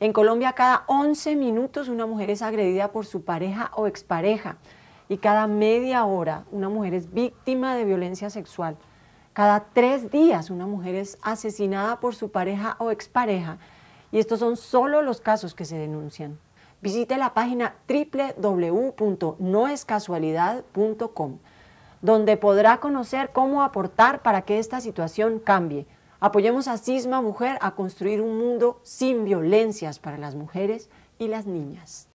En Colombia cada 11 minutos una mujer es agredida por su pareja o expareja y cada media hora una mujer es víctima de violencia sexual. Cada tres días una mujer es asesinada por su pareja o expareja y estos son solo los casos que se denuncian. Visite la página www.noescasualidad.com donde podrá conocer cómo aportar para que esta situación cambie. Apoyemos a Cisma Mujer a construir un mundo sin violencias para las mujeres y las niñas.